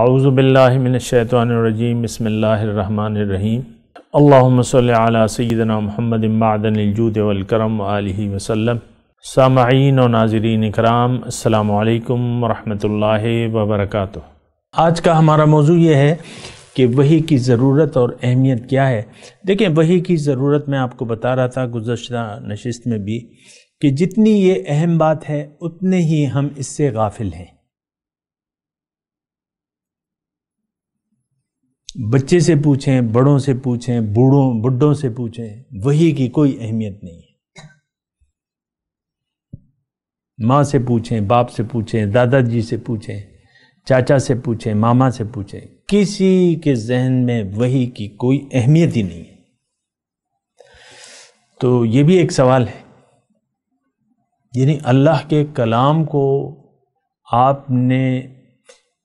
اعوذ باللہ من الشیطان الرجیم بسم اللہ الرحمن الرحیم اللہم صلی علی سیدنا محمد معدن الجود والکرم وآلہ علیہ وسلم سامعین و ناظرین اکرام السلام علیکم ورحمت اللہ وبرکاتہ آج کا ہمارا موضوع یہ ہے کہ وہی کی ضرورت اور اہمیت کیا ہے دیکھیں وہی کی ضرورت میں آپ کو بتا رہا تھا گزشتہ نشست میں بھی کہ جتنی یہ اہم بات ہے اتنے ہی ہم اس سے غافل ہیں بچے سے پوچھیں بڑوں سے پوچھیں بوڑھوں بڈھوں سے پوچھیں وہی کی کوئی اہمیت نہیں ہے ماں سے پوچھیں باپ سے پوچھیں دادا جی سے پوچھیں چاچا سے پوچھیں ماما سے پوچھیں کسی کے ذہن میں وہی کی کوئی اہمیت ہی نہیں ہے تو یہ بھی ایک سوال ہے یعنی اللہ کے کلام کو آپ نے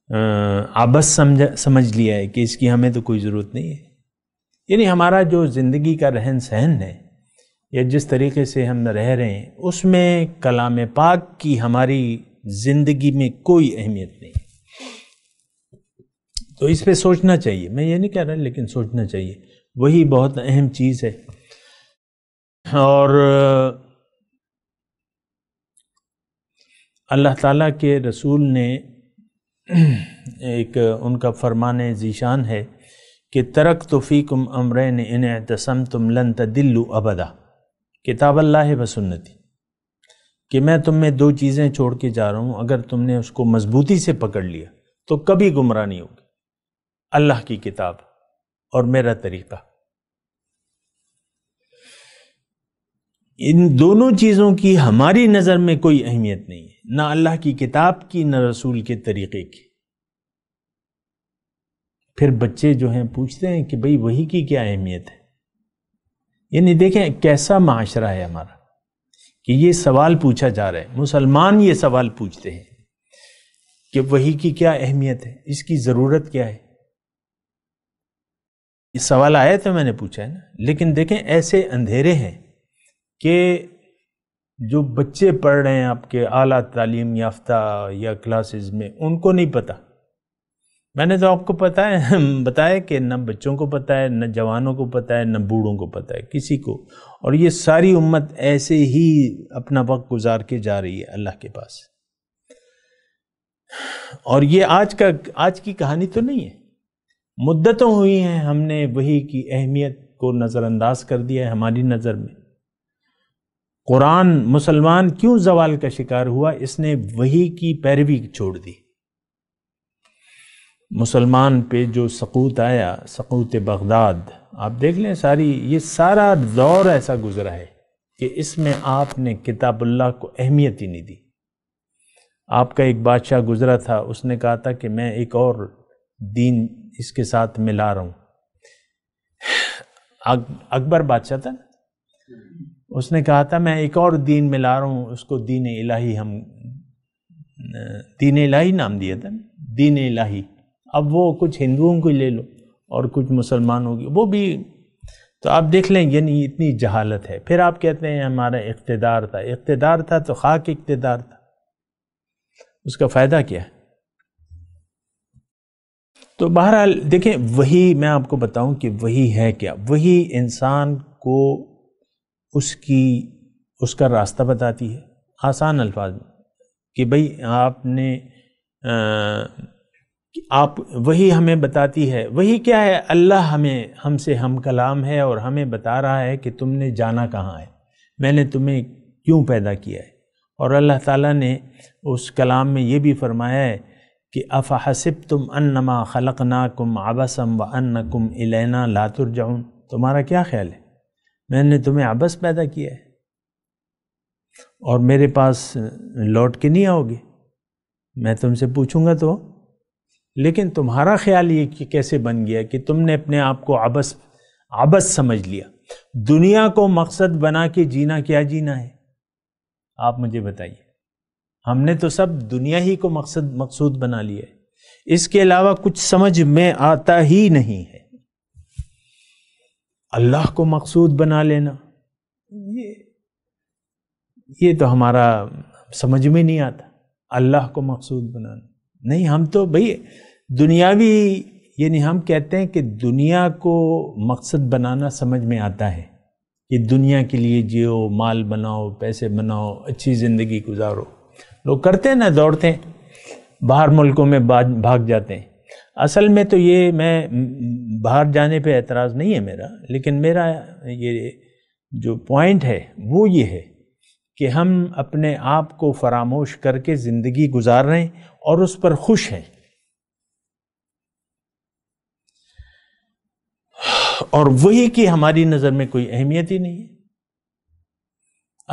آبس سمجھ سمجھ لیا ہے کہ اس کی ہمیں تو کوئی ضرورت نہیں ہے یعنی ہمارا جو زندگی کا رہن سہن ہے یا جس طریقے سے ہم نہ رہ رہے ہیں اس میں کلام پاک کی ہماری زندگی میں کوئی اہمیت نہیں تو اس پہ سوچنا چاہیے میں یہ نہیں کہہ رہا لیکن سوچنا چاہیے وہی بہت اہم چیز ہے اور اللہ تعالیٰ کے رسول نے ایک ان کا فرمان ذیشان ہے کہ ترک تو فیکم امرین ان اعتصم تم لن تدلو ابدا کتاب اللہ بسنتی کہ میں تم میں دو چیزیں چھوڑ کے جا رہا ہوں اگر تم نے اس کو مضبوطی سے پکڑ لیا تو کبھی گمراہ نہیں ہوگی اللہ کی کتاب اور میرا طریقہ ان دونوں چیزوں کی ہماری نظر میں کوئی اہمیت نہیں ہے نہ اللہ کی کتاب کی نہ رسول کے طریقے کی پھر بچے جو ہیں پوچھتے ہیں کہ بھئی وہی کی کیا اہمیت ہے یعنی دیکھیں کیسا معاشرہ ہے ہمارا کہ یہ سوال پوچھا جا رہا ہے مسلمان یہ سوال پوچھتے ہیں کہ وہی کی کیا اہمیت ہے اس کی ضرورت کیا ہے یہ سوال آیا تو میں نے پوچھا ہے نا لیکن دیکھیں ایسے اندھیرے ہیں کہ جو بچے پڑھ رہے ہیں آپ کے اعلیٰ تعلیم یافتہ یا کلاسز میں ان کو نہیں پتہ میں نے تو آپ کو پتا ہے بتایا کہ نہ بچوں کو پتہ ہے نہ جوانوں کو پتہ ہے نہ بوڑھوں کو پتہ ہے کسی کو اور یہ ساری امت ایسے ہی اپنا وقت گزار کے جا رہی ہے اللہ کے پاس اور یہ آج کا آج کی کہانی تو نہیں ہے مدتوں ہوئی ہیں ہم نے وہی کی اہمیت کو نظر انداز کر دیا ہے ہماری نظر میں قرآن مسلمان کیوں زوال کا شکار ہوا اس نے وہی کی پیروی چھوڑ دی مسلمان پہ جو سقوط آیا سقوط بغداد آپ دیکھ لیں ساری یہ سارا دور ایسا گزرا ہے کہ اس میں آپ نے کتاب اللہ کو اہمیت ہی نہیں دی آپ کا ایک بادشاہ گزرا تھا اس نے کہا تھا کہ میں ایک اور دین اس کے ساتھ ملا رہا ہوں اکبر بادشاہ تھا اس نے کہا تھا میں ایک اور دین ملا رہا ہوں اس کو دین الہی ہم دین الہی نام دیا تھا دین الہی اب وہ کچھ ہندوؤں کو لے لو اور کچھ مسلمانوں کی وہ بھی تو آپ دیکھ لیں یعنی اتنی جہالت ہے پھر آپ کہتے ہیں ہمارا اقتدار تھا اقتدار تھا تو خاک اقتدار تھا اس کا فائدہ کیا ہے تو بہرحال دیکھیں وہی میں آپ کو بتاؤں کہ وہی ہے کیا وہی انسان کو اس کی اس کا راستہ بتاتی ہے آسان الفاظ میں کہ بھئی آپ نے آپ وہی ہمیں بتاتی ہے وہی کیا ہے اللہ ہمیں ہم سے ہم کلام ہے اور ہمیں بتا رہا ہے کہ تم نے جانا کہاں ہے میں نے تمہیں کیوں پیدا کیا ہے اور اللہ تعالیٰ نے اس کلام میں یہ بھی فرمایا ہے کہ افا حصب تم انما خلق نا کم آبسم و ان کم الینا لاتر تمہارا کیا خیال ہے میں نے تمہیں آبس پیدا کیا ہے اور میرے پاس لوٹ کے نہیں آؤ گے میں تم سے پوچھوں گا تو لیکن تمہارا خیال یہ کہ کیسے بن گیا کہ تم نے اپنے آپ کو آبس آبس سمجھ لیا دنیا کو مقصد بنا کے جینا کیا جینا ہے آپ مجھے بتائیے ہم نے تو سب دنیا ہی کو مقصد مقصود بنا لیا ہے اس کے علاوہ کچھ سمجھ میں آتا ہی نہیں ہے اللہ کو مقصود بنا لینا یہ تو ہمارا سمجھ میں نہیں آتا اللہ کو مقصود بنانا نہیں ہم تو بھئی دنیاوی یعنی ہم کہتے ہیں کہ دنیا کو مقصد بنانا سمجھ میں آتا ہے کہ دنیا کے لیے جیو مال بناؤ پیسے بناؤ اچھی زندگی گزارو لوگ کرتے ہیں نا دوڑتے ہیں باہر ملکوں میں بھاگ جاتے ہیں اصل میں تو یہ میں باہر جانے پہ اعتراض نہیں ہے میرا لیکن میرا یہ جو پوائنٹ ہے وہ یہ ہے کہ ہم اپنے آپ کو فراموش کر کے زندگی گزار رہے ہیں اور اس پر خوش ہیں اور وہی کی ہماری نظر میں کوئی اہمیت ہی نہیں ہے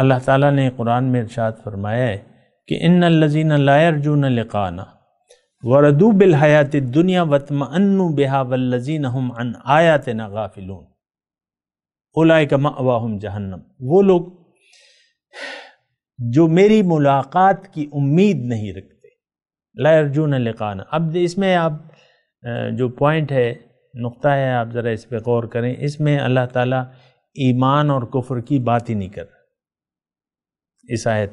اللہ تعالیٰ نے قرآن میں ارشاد فرمایا ہے کہ ان الزین لائر جون القانہ وردو بالحیات دنیا وطم ان بےحا غافلون لذین اولا جہنم وہ لوگ جو میری ملاقات کی امید نہیں رکھتے لا ارجون لقانا اب اس میں آپ جو پوائنٹ ہے نقطہ ہے آپ ذرا اس پہ غور کریں اس میں اللہ تعالیٰ ایمان اور کفر کی بات ہی نہیں کر رہا اس آیت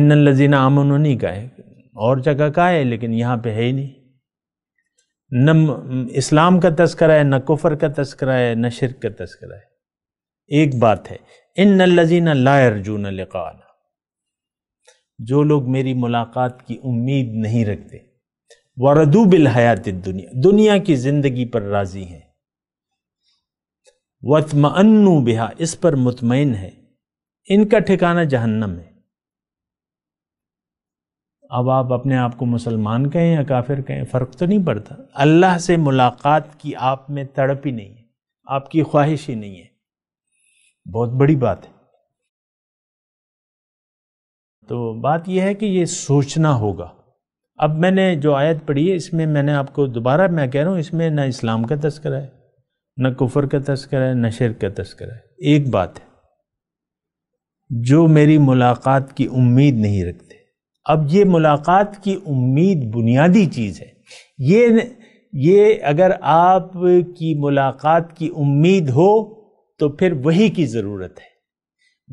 ان الزینہ امن کا ہے اور جگہ کا ہے لیکن یہاں پہ ہے ہی نہیں نہ اسلام کا تذکرہ ہے نہ کفر کا تذکرہ ہے نہ شرک کا تذکرہ ہے ایک بات ہے ان الزین لائر لقانا جو لوگ میری ملاقات کی امید نہیں رکھتے وردو بالحیات دنیا دنیا کی زندگی پر راضی ہیں بہا اس پر مطمئن ہے ان کا ٹھکانہ جہنم ہے اب آپ اپنے آپ کو مسلمان کہیں یا کافر کہیں فرق تو نہیں پڑتا اللہ سے ملاقات کی آپ میں تڑپ ہی نہیں ہے آپ کی خواہش ہی نہیں ہے بہت بڑی بات ہے تو بات یہ ہے کہ یہ سوچنا ہوگا اب میں نے جو آیت پڑھی ہے اس میں میں نے آپ کو دوبارہ میں کہہ رہا ہوں اس میں نہ اسلام کا تذکرہ ہے نہ کفر کا تذکرہ ہے نہ شرک کا تذکرہ ہے ایک بات ہے جو میری ملاقات کی امید نہیں رکھتے اب یہ ملاقات کی امید بنیادی چیز ہے یہ یہ اگر آپ کی ملاقات کی امید ہو تو پھر وہی کی ضرورت ہے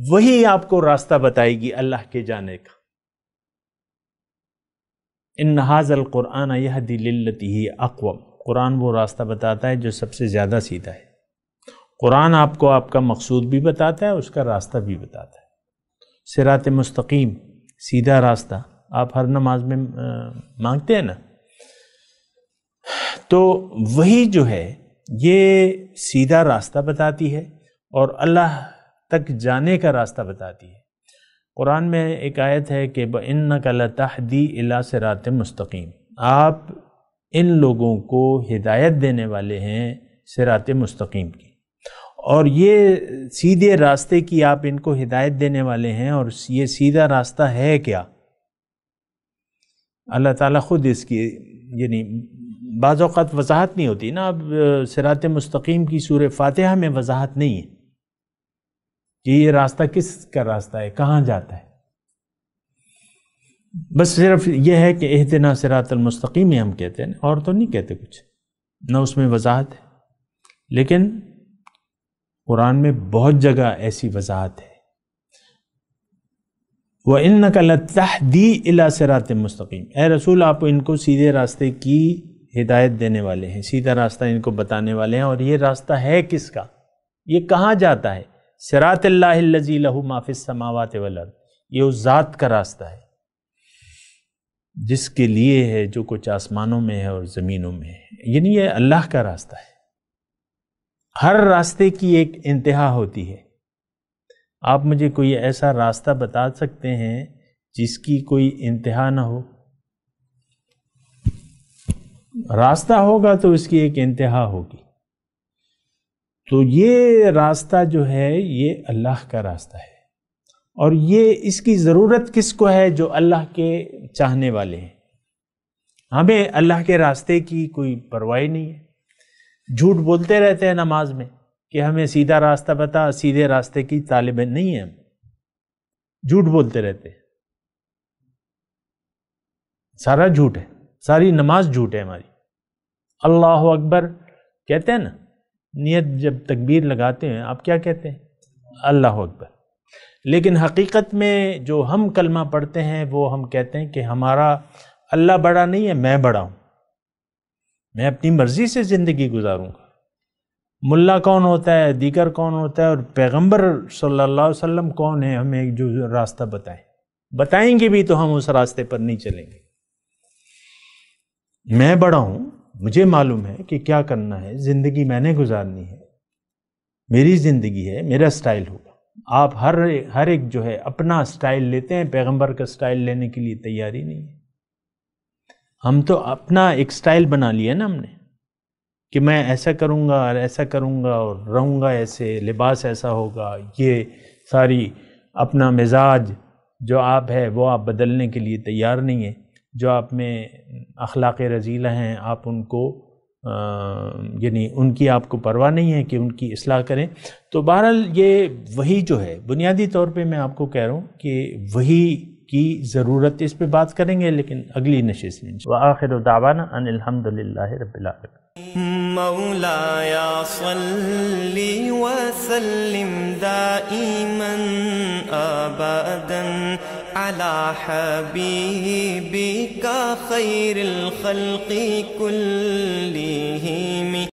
وہی آپ کو راستہ بتائے گی اللہ کے جانے کا ان نحاظ القرآن یہ دلتی ہی اقوام قرآن وہ راستہ بتاتا ہے جو سب سے زیادہ سیدھا ہے قرآن آپ کو آپ کا مقصود بھی بتاتا ہے اس کا راستہ بھی بتاتا ہے سرات مستقیم سیدھا راستہ آپ ہر نماز میں مانگتے ہیں نا تو وہی جو ہے یہ سیدھا راستہ بتاتی ہے اور اللہ تک جانے کا راستہ بتاتی ہے قرآن میں ایک آیت ہے کہ بن قلطہ دی الا سرات مستقیم آپ ان لوگوں کو ہدایت دینے والے ہیں سرات مستقیم کی اور یہ سیدھے راستے کی آپ ان کو ہدایت دینے والے ہیں اور یہ سیدھا راستہ ہے کیا اللہ تعالیٰ خود اس کی یعنی بعض اوقات وضاحت نہیں ہوتی نا اب سرات مستقیم کی سور فاتحہ میں وضاحت نہیں ہے کہ یہ راستہ کس کا راستہ ہے کہاں جاتا ہے بس صرف یہ ہے کہ احتنا سرات المستقیم ہی ہم کہتے ہیں اور تو نہیں کہتے کچھ نہ اس میں وضاحت ہے لیکن قرآن میں بہت جگہ ایسی وضاحت ہے وہ ان نقل دی الا سرات مستقیم اے رسول آپ ان کو سیدھے راستے کی ہدایت دینے والے ہیں سیدھا راستہ ان کو بتانے والے ہیں اور یہ راستہ ہے کس کا یہ کہاں جاتا ہے سرات اللہ الزی لہو معاف سماوات ولد یہ اس ذات کا راستہ ہے جس کے لیے ہے جو کچھ آسمانوں میں ہے اور زمینوں میں ہے یعنی یہ اللہ کا راستہ ہے ہر راستے کی ایک انتہا ہوتی ہے آپ مجھے کوئی ایسا راستہ بتا سکتے ہیں جس کی کوئی انتہا نہ ہو راستہ ہوگا تو اس کی ایک انتہا ہوگی تو یہ راستہ جو ہے یہ اللہ کا راستہ ہے اور یہ اس کی ضرورت کس کو ہے جو اللہ کے چاہنے والے ہیں ہمیں اللہ کے راستے کی کوئی پرواہ نہیں ہے جھوٹ بولتے رہتے ہیں نماز میں کہ ہمیں سیدھا راستہ بتا سیدھے راستے کی طالب نہیں ہے جھوٹ بولتے رہتے ہیں سارا جھوٹ ہے ساری نماز جھوٹ ہے ہماری اللہ اکبر کہتے ہیں نا نیت جب تکبیر لگاتے ہیں آپ کیا کہتے ہیں اللہ اکبر لیکن حقیقت میں جو ہم کلمہ پڑھتے ہیں وہ ہم کہتے ہیں کہ ہمارا اللہ بڑا نہیں ہے میں بڑا ہوں میں اپنی مرضی سے زندگی گزاروں گا ملا کون ہوتا ہے دیگر کون ہوتا ہے اور پیغمبر صلی اللہ علیہ وسلم کون ہے ہمیں جو راستہ بتائیں بتائیں گے بھی تو ہم اس راستے پر نہیں چلیں گے میں بڑا ہوں مجھے معلوم ہے کہ کیا کرنا ہے زندگی میں نے گزارنی ہے میری زندگی ہے میرا سٹائل ہوگا آپ ہر ہر ایک جو ہے اپنا سٹائل لیتے ہیں پیغمبر کا سٹائل لینے کے لیے تیاری نہیں ہے ہم تو اپنا ایک سٹائل بنا لیا نا ہم نے کہ میں ایسا کروں گا اور ایسا کروں گا اور رہوں گا ایسے لباس ایسا ہوگا یہ ساری اپنا مزاج جو آپ ہے وہ آپ بدلنے کے لیے تیار نہیں ہیں جو آپ میں اخلاق رضیلہ ہیں آپ ان کو یعنی ان کی آپ کو پرواہ نہیں ہے کہ ان کی اصلاح کریں تو بہرحال یہ وہی جو ہے بنیادی طور پہ میں آپ کو کہہ رہا ہوں کہ وہی کی ضرورت اس پہ بات کریں گے لیکن اگلی نشست میں وآخر دعوانا ان الحمدللہ رب العالمين مولا یا صلی و سلم دائما آبادا على حبیبك خیر الخلق کلیہم